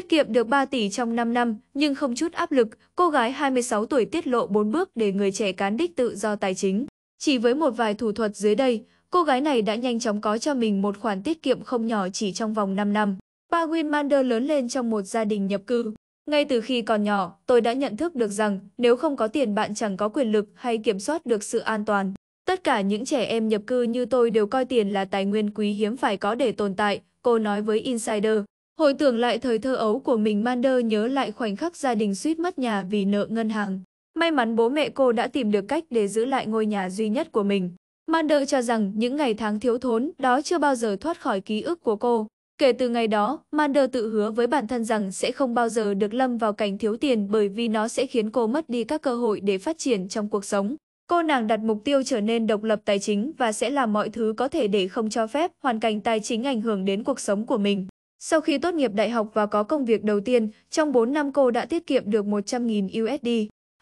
tiết kiệm được 3 tỷ trong 5 năm, nhưng không chút áp lực, cô gái 26 tuổi tiết lộ 4 bước để người trẻ cán đích tự do tài chính. Chỉ với một vài thủ thuật dưới đây, cô gái này đã nhanh chóng có cho mình một khoản tiết kiệm không nhỏ chỉ trong vòng 5 năm. Ba Winmander lớn lên trong một gia đình nhập cư. Ngay từ khi còn nhỏ, tôi đã nhận thức được rằng nếu không có tiền bạn chẳng có quyền lực hay kiểm soát được sự an toàn. Tất cả những trẻ em nhập cư như tôi đều coi tiền là tài nguyên quý hiếm phải có để tồn tại, cô nói với Insider. Hồi tưởng lại thời thơ ấu của mình Mander nhớ lại khoảnh khắc gia đình suýt mất nhà vì nợ ngân hàng. May mắn bố mẹ cô đã tìm được cách để giữ lại ngôi nhà duy nhất của mình. Mander cho rằng những ngày tháng thiếu thốn đó chưa bao giờ thoát khỏi ký ức của cô. Kể từ ngày đó, Mander tự hứa với bản thân rằng sẽ không bao giờ được lâm vào cảnh thiếu tiền bởi vì nó sẽ khiến cô mất đi các cơ hội để phát triển trong cuộc sống. Cô nàng đặt mục tiêu trở nên độc lập tài chính và sẽ làm mọi thứ có thể để không cho phép hoàn cảnh tài chính ảnh hưởng đến cuộc sống của mình. Sau khi tốt nghiệp đại học và có công việc đầu tiên, trong 4 năm cô đã tiết kiệm được 100.000 USD,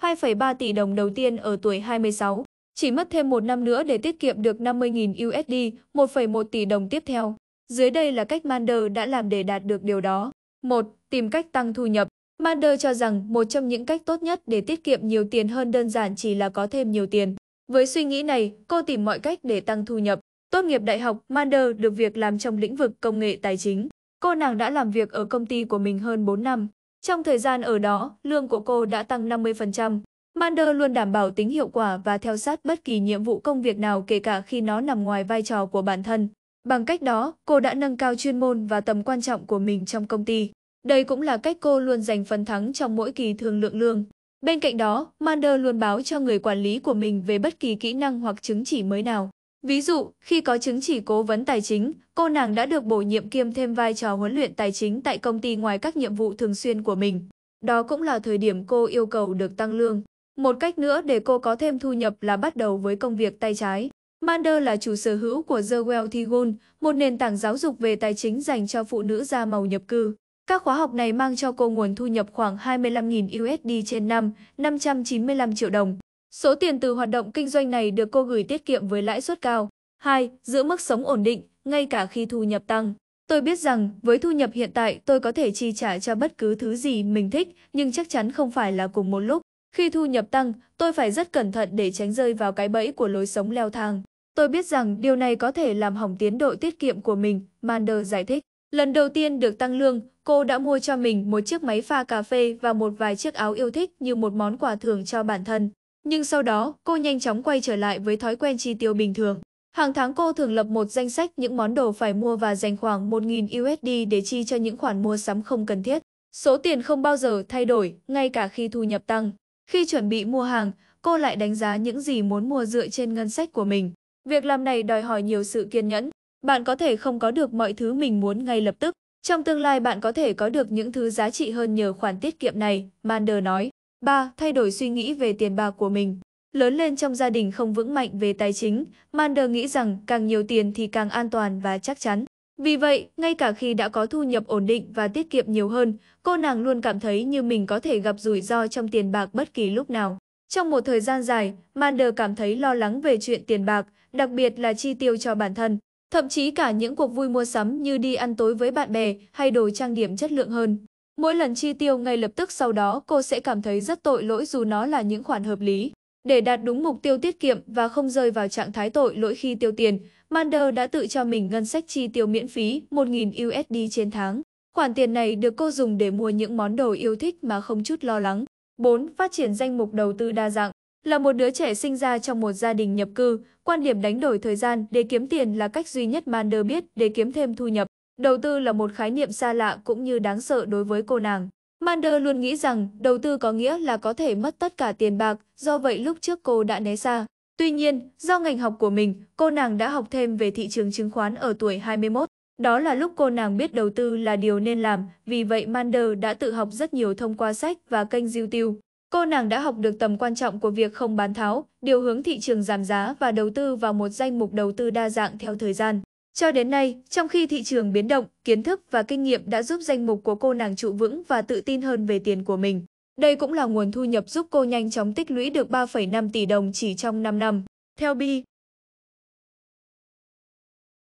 2,3 tỷ đồng đầu tiên ở tuổi 26. Chỉ mất thêm một năm nữa để tiết kiệm được 50.000 USD, 1,1 tỷ đồng tiếp theo. Dưới đây là cách Mander đã làm để đạt được điều đó. 1. Tìm cách tăng thu nhập. Mander cho rằng một trong những cách tốt nhất để tiết kiệm nhiều tiền hơn đơn giản chỉ là có thêm nhiều tiền. Với suy nghĩ này, cô tìm mọi cách để tăng thu nhập. Tốt nghiệp đại học, Mander được việc làm trong lĩnh vực công nghệ tài chính. Cô nàng đã làm việc ở công ty của mình hơn 4 năm. Trong thời gian ở đó, lương của cô đã tăng 50%. Mander luôn đảm bảo tính hiệu quả và theo sát bất kỳ nhiệm vụ công việc nào kể cả khi nó nằm ngoài vai trò của bản thân. Bằng cách đó, cô đã nâng cao chuyên môn và tầm quan trọng của mình trong công ty. Đây cũng là cách cô luôn giành phần thắng trong mỗi kỳ thương lượng lương. Bên cạnh đó, Mander luôn báo cho người quản lý của mình về bất kỳ kỹ năng hoặc chứng chỉ mới nào. Ví dụ, khi có chứng chỉ cố vấn tài chính, cô nàng đã được bổ nhiệm kiêm thêm vai trò huấn luyện tài chính tại công ty ngoài các nhiệm vụ thường xuyên của mình. Đó cũng là thời điểm cô yêu cầu được tăng lương. Một cách nữa để cô có thêm thu nhập là bắt đầu với công việc tay trái. Mander là chủ sở hữu của The Wealthy Goal, một nền tảng giáo dục về tài chính dành cho phụ nữ da màu nhập cư. Các khóa học này mang cho cô nguồn thu nhập khoảng 25.000 USD trên năm, 595 triệu đồng. Số tiền từ hoạt động kinh doanh này được cô gửi tiết kiệm với lãi suất cao. 2. Giữ mức sống ổn định, ngay cả khi thu nhập tăng. Tôi biết rằng với thu nhập hiện tại tôi có thể chi trả cho bất cứ thứ gì mình thích, nhưng chắc chắn không phải là cùng một lúc. Khi thu nhập tăng, tôi phải rất cẩn thận để tránh rơi vào cái bẫy của lối sống leo thang. Tôi biết rằng điều này có thể làm hỏng tiến độ tiết kiệm của mình, Mander giải thích. Lần đầu tiên được tăng lương, cô đã mua cho mình một chiếc máy pha cà phê và một vài chiếc áo yêu thích như một món quà thường cho bản thân. Nhưng sau đó, cô nhanh chóng quay trở lại với thói quen chi tiêu bình thường. Hàng tháng cô thường lập một danh sách những món đồ phải mua và dành khoảng 1.000 USD để chi cho những khoản mua sắm không cần thiết. Số tiền không bao giờ thay đổi, ngay cả khi thu nhập tăng. Khi chuẩn bị mua hàng, cô lại đánh giá những gì muốn mua dựa trên ngân sách của mình. Việc làm này đòi hỏi nhiều sự kiên nhẫn. Bạn có thể không có được mọi thứ mình muốn ngay lập tức. Trong tương lai bạn có thể có được những thứ giá trị hơn nhờ khoản tiết kiệm này, Mander nói. 3. Thay đổi suy nghĩ về tiền bạc của mình Lớn lên trong gia đình không vững mạnh về tài chính, Mander nghĩ rằng càng nhiều tiền thì càng an toàn và chắc chắn. Vì vậy, ngay cả khi đã có thu nhập ổn định và tiết kiệm nhiều hơn, cô nàng luôn cảm thấy như mình có thể gặp rủi ro trong tiền bạc bất kỳ lúc nào. Trong một thời gian dài, Mander cảm thấy lo lắng về chuyện tiền bạc, đặc biệt là chi tiêu cho bản thân. Thậm chí cả những cuộc vui mua sắm như đi ăn tối với bạn bè hay đồ trang điểm chất lượng hơn. Mỗi lần chi tiêu ngay lập tức sau đó cô sẽ cảm thấy rất tội lỗi dù nó là những khoản hợp lý. Để đạt đúng mục tiêu tiết kiệm và không rơi vào trạng thái tội lỗi khi tiêu tiền, Mander đã tự cho mình ngân sách chi tiêu miễn phí 1.000 USD trên tháng. Khoản tiền này được cô dùng để mua những món đồ yêu thích mà không chút lo lắng. 4. Phát triển danh mục đầu tư đa dạng Là một đứa trẻ sinh ra trong một gia đình nhập cư, quan điểm đánh đổi thời gian để kiếm tiền là cách duy nhất Mander biết để kiếm thêm thu nhập. Đầu tư là một khái niệm xa lạ cũng như đáng sợ đối với cô nàng. Mander luôn nghĩ rằng đầu tư có nghĩa là có thể mất tất cả tiền bạc, do vậy lúc trước cô đã né xa. Tuy nhiên, do ngành học của mình, cô nàng đã học thêm về thị trường chứng khoán ở tuổi 21. Đó là lúc cô nàng biết đầu tư là điều nên làm, vì vậy Mander đã tự học rất nhiều thông qua sách và kênh YouTube. Cô nàng đã học được tầm quan trọng của việc không bán tháo, điều hướng thị trường giảm giá và đầu tư vào một danh mục đầu tư đa dạng theo thời gian. Cho đến nay, trong khi thị trường biến động, kiến thức và kinh nghiệm đã giúp danh mục của cô nàng trụ vững và tự tin hơn về tiền của mình. Đây cũng là nguồn thu nhập giúp cô nhanh chóng tích lũy được 3,5 tỷ đồng chỉ trong 5 năm. Theo Bi,